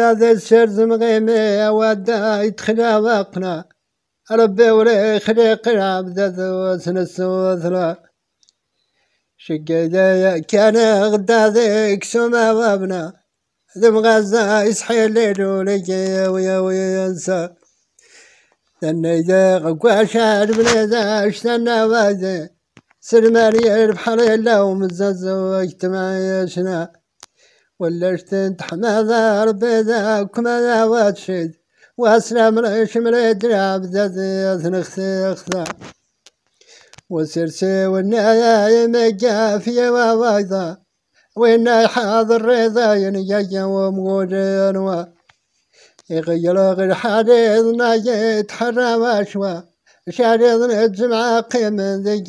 هذا السرد مغيمي ودا يدخل وقنا ربي وري خليق العبد ثوث شقيدا يا كان غدا ذيك سما وابنا ذم غزة يصحي الليل وليجي ويا ويا ينسى ثني ذيق قواشا البنيدة اشتنى وادي سلمانية البحر يلا ومزاز واجتماعي شنا ولا شتنت دار بيدا ذاك ماذا واتشد واسلام ريش مريد لعب ذات نختي خذا وسرسي والنايا يمجا في وايضا وين حاضر رضا ينجا ومقول نوا يغير غير حديث ناجي حرا واشوا شاريض الجمعة قيم ذي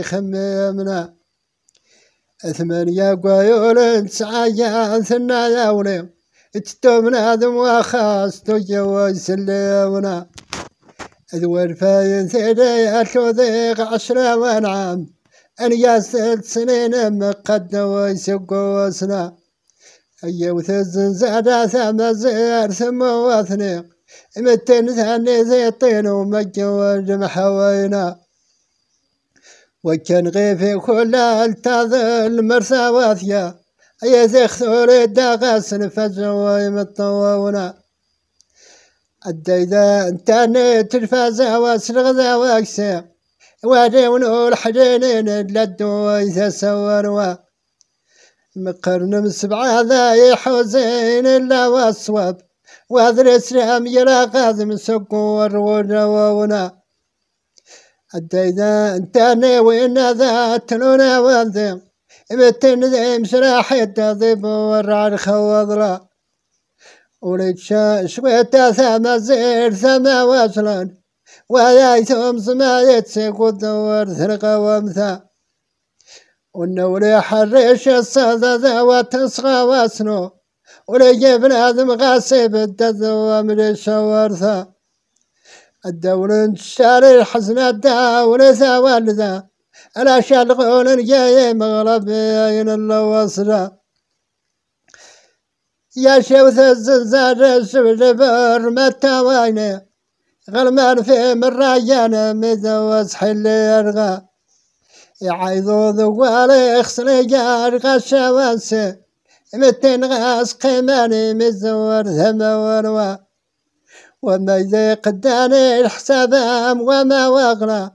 يخممنا ثمانية قايول تسعة ثنا يا ولي تتمنا واخاس خاص تجو سلمنا ذوال فاين ثيلي أتوذيق عشرة ونعام أنيا ست سنين مقد ويسقوسنا أي وثزن زادا ثم زير ثم واثنيق متن ثاني زيطين ومجو الجمح وينا وكان غيفي كل تظل مرسى واثيا يا زيخ ثوري داغس الفجر يمطونا الديدا انتاني واسر واسرغزا واكسا وادي ونور حجينين لدو يتسوروا مقرن سبعة ذاي حوزين إلا واصوب واذرس رام يراقاذ من سكور ونوونا الدايدا أنت وين ذا تلونا وذم ابتن ذي مسراح يتضيب ورع الخوضلا وليت شا شويتا ثاما زير ثما وصلا وذايتهم سما يتسيق دور ثرق ومثا ونوري حريش الصدى ذا وتصغى واسنو ولي جبنا ذم غاسب الدذ ومن الشوارثا شاري شال الحسنة زوال والدة ألا شالقون جاي مغرب عين الله وصلة يا شوث الزلزال شو بر متى وينه غلمان في من رايان مدوز اللي أرغى يعيضو ذوالي خسر جار غشا وانسي متين غاس قيماني مزور ثم وروا وما إذا قداني الحساب وما وغلا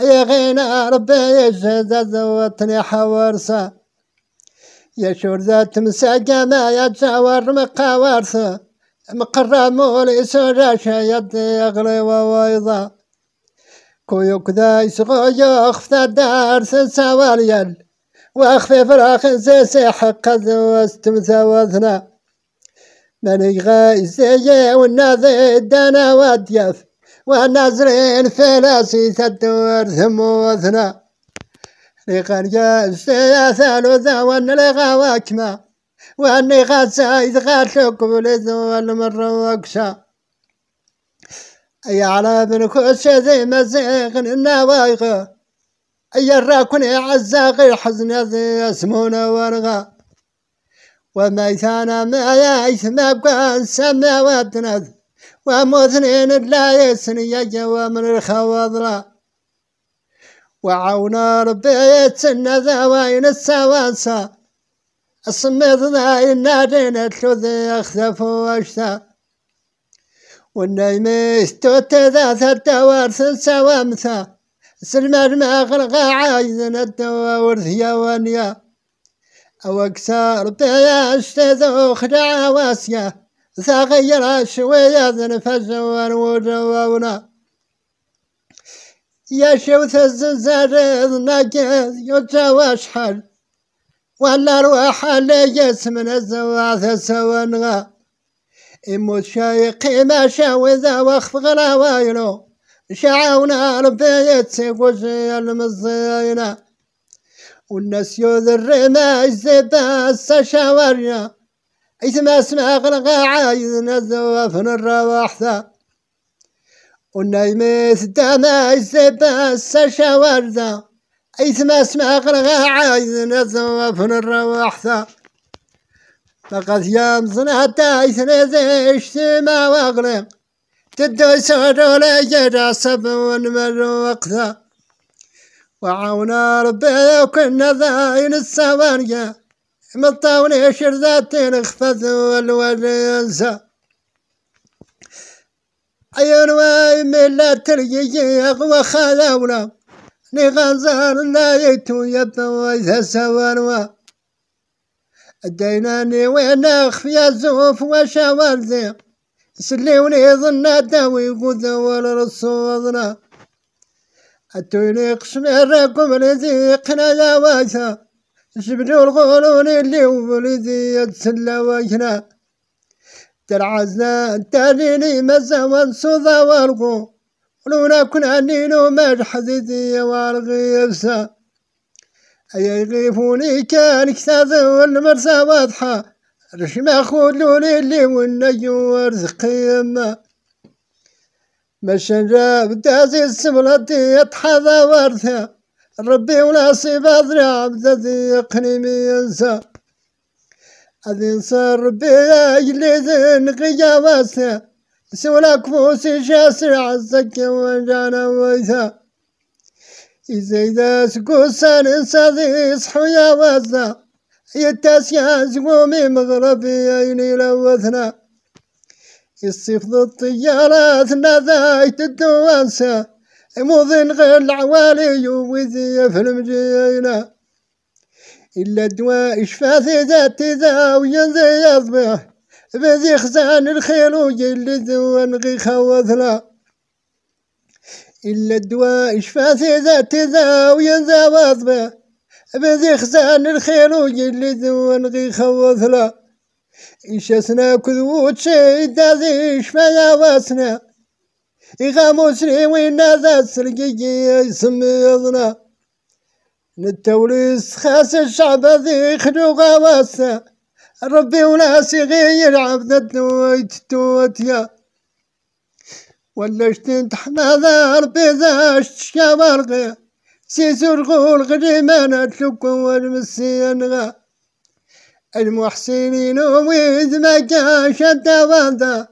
يا غينا ربي يجهد زوتني حوارسا يا ذات مساقا ما يتجاور مقاورسا مقرمولي سراشا يدي يغلي ووايضا كويوك داي سغويو خفتا دار سنسا واليل واخفي فراخ زي سيحق زوست مثاوثنا من غايزي والناذي دانا وديف ونزرين فلاسي تدور ثموثنا ريقان جاسي ثالوثا وان لغا واكما واني غاسا إذ غاتلك ولذو وكشا اي على ابن كوشي ذي مزيغن النوايغ يراكني عزاقي الحزن ذي اسمونا ورغا وما كان ما مبقى السماء واتنز ومثنين لا يسني من الخواضرة وعونا ربي يتسنى ذوين السواسة الصمت ذاي نادين الذي يخذف واشتا والنايم توت ذات التوارث سوامثا سلمان ما غرقا عايزنا الدوار يا ونيا أو كسار تزوخ تذوخ دعواسية ثغير شوية نفجر ودوونا يا شوث الزنزانة نقذ يتواش حل ولا روح اللي يسمن الزواث سوانغا إموت شايقي ما شاوذا وخف غلا وايلو شعاونا ربي يتسيق وجي المزينا والنسيوذ الرماج زباس شاوريا إثما اسمع غرقا عايد فن الرواح ذا والنايميث دماج زباس شاور ذا إثما اسمع غرقا عايد فن الرواح ذا فقد يام صنعتا إثنا ذي اشتما واغلق تدوس ودولا جدا صب ونمر وقتا وعاونا ربي وكنا ذاين السوانية مطاوني ذاتين خفذوا الولنسة عيون واي ملا تريي أغوى خذاونا نغزار لا يتو يبوا إذا سوانوا ديناني وين خفيا زوف وشوالذي سليوني ظنا داوي غذا ولا وظنا التونيق شميركم لذيقنا يا واشا جبدوا الغولون اللي ولدي تسلا وجنا ترعزنا تاليني مزا وانصوضا والغو ولونا كنا نينو مال حديدي والغيبسا أي يغيفوني كان كتاب والمرسى واضحة رشما خولوني اللي والنجو ورزقي يما باش جاب تازي سمرتي يتحظى ورثا ربي ولا صيب عبد بذذي يقني ينسى أذي صار ربي يجلي ذن غيا واسع سولا كفوسي جاسر عزك وجانا ويثا إزايدا سكوسان صحو يا واسع يتاسيا زقومي مغربي عيني لوثنا الصيف الطيارات نذاي تتوانسى موضن غير العوالي وذي في المجينة إلا الدواء شفاثي ذات ذا ذي أصبح بذي خزان الخيل ويلي ذوان غي خوثنا إلا الدواء شفاثي ذات ذا وينذي يضبح بذي خزان الخيل ويلي ذوان غي خوثنا إشاسنا كذوت شيد ذيش واسنا يواسنا إغاموسني وين ذا سرقي يسميضنا نتوليس خاس الشعب ذي خدو غواسنا ربي وناسي غير عبد نويت توتيا ولا شتنت حماذا ربي ذا شتشكا برغي سيسور غول غريمانات ما نتلوك والمسيان غا المحسنين ويدمجا شدا وذا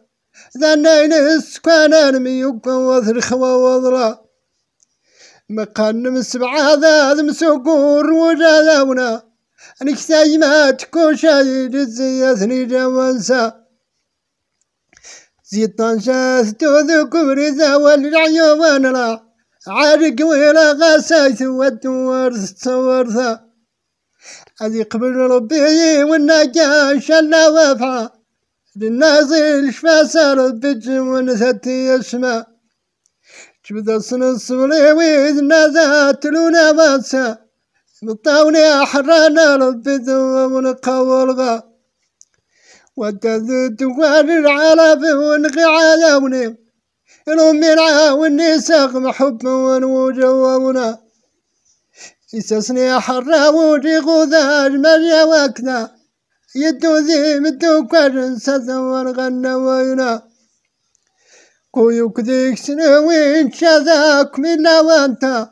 ذنّي نسكن ارميك وذر خوا وذرا مقان مسبعة ذا مسكور وجاذونا نكتاي ما تكون جزي أثني جوانسا زيطان شاثتو ذكور ذا والعيوان را عارق ولا غاسا ودور تصور ذا هذي قبل ربي والنجاش لا وفا للنازل شفا سار بجون ثتي يسمع جبد سن سولي ويد لونا باسا بالطاولة حرانا ربي ونقا قولغا وتذد وارد العرب بونغي عالوني الأمي العاوني ساق محب ونوجونا يسسني حرة ودي غذاج مريا وكنا يدو ذي مدو كارن سدور غنى وينا كويوك ذيك سنوين شذاك ملا وانتا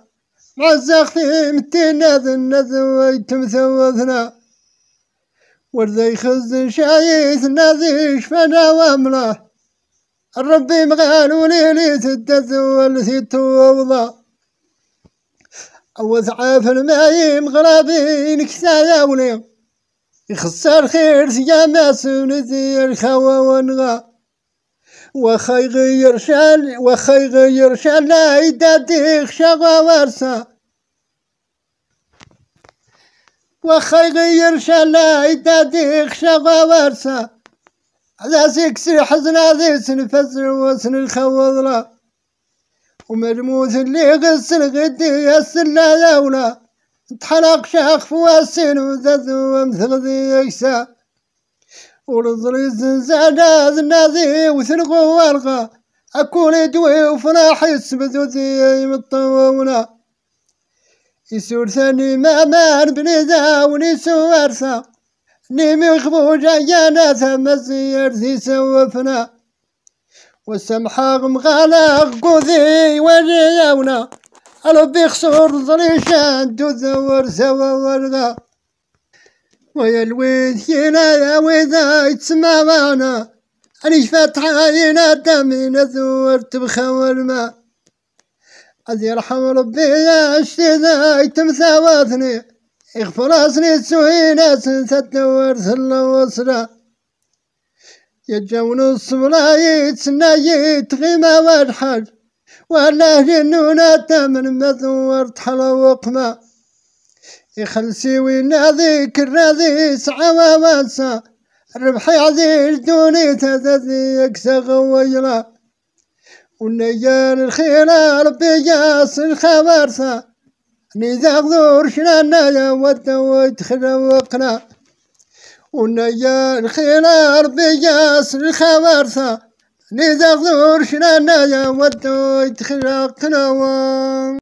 معزق في متين اذن ويتم ثوثنا ورذي خز شايث نذيش فنا وامله الربي مغالو ليلي تدث والثي توضا وضعاف المايم غرابين كسايا ولي يخسر خير سياما سندي خوا ونغا وخي يغير شال وخي يغير شال لا يداديخ شغا ورسا وخي يغير شال لا يداديخ شغا ورسا على سيكسر حزنا ذي سنفزر وسن الخوضره ومرموز اللي غسل غدي يسر لا دولة تحلق شاخ فواسين وذذو مثل ذي يكسى ولضري زنزانة ذناذي وثلقو والغا أكون دوي وفراح سبذو ذي مطونا يسور ثاني ما مان بنيدا ونسو وارثا نيمي خبو جايانا ثم الزيار ذي سوفنا وسمحا مغالق قوذي وليونا الو بيخسر ظريشان تذور سوا ورغا ويا الويد هنا يا ويدا يتسمى معنا أني فاتحة ينا دمي نزور تبخا ورما أذ يرحم ربي يا الشيدا يتمثى واثني يغفر أسني تسوينا سنثت تدور سلا وصلا يتجون الصبرايت سنايت غيمة والحج ولا جنونة من مذور تحلى وقمة يخلسي وينادي الراضي سعى وانسى ربحي عزيز دوني تزازي يكسغ ويلا والنيان الخيرة ربي ياسر خوارثة نزاغ دور شنانا يا ودا يدخل وقنا ونيا الخير ربي ياسر الخوارثة نزاغ دور شنا ودو يتخلق نوام